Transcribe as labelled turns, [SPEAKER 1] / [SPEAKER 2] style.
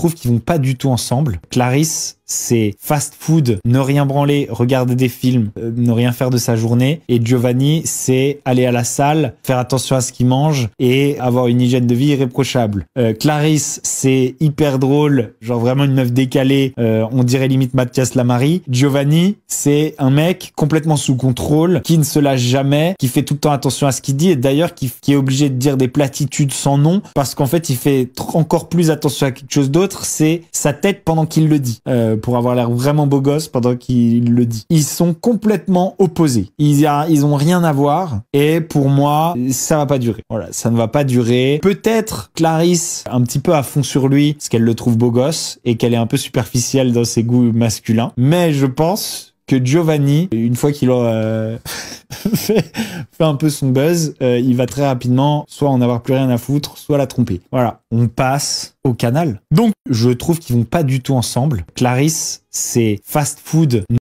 [SPEAKER 1] trouve qu'ils vont pas du tout ensemble.
[SPEAKER 2] Clarisse c'est fast food, ne rien branler, regarder des films, euh, ne rien faire de sa journée. Et Giovanni, c'est aller à la salle, faire attention à ce qu'il mange et avoir une hygiène de vie irréprochable. Euh, Clarisse, c'est hyper drôle, genre vraiment une meuf décalée, euh, on dirait limite Mathias Lamari. Giovanni, c'est un mec complètement sous contrôle, qui ne se lâche jamais, qui fait tout le temps attention à ce qu'il dit et d'ailleurs qui, qui, est obligé de dire des platitudes sans nom parce qu'en fait il fait encore plus attention à quelque chose d'autre, c'est sa tête pendant qu'il le dit pour avoir l'air vraiment beau gosse pendant qu'il le dit. Ils sont complètement opposés. Ils, a, ont rien à voir. Et pour moi, ça va pas durer. Voilà, ça ne va pas durer. Peut-être Clarisse, un petit peu à fond sur lui, parce qu'elle le trouve beau gosse et qu'elle est un peu superficielle dans ses goûts masculins. Mais je pense que Giovanni, une fois qu'il aura... Euh, fait, un peu son buzz, euh, il va très rapidement soit en avoir plus rien à foutre, soit la tromper. Voilà, on passe au canal. Donc, je trouve qu'ils vont pas du tout ensemble. Clarisse, c'est fast-food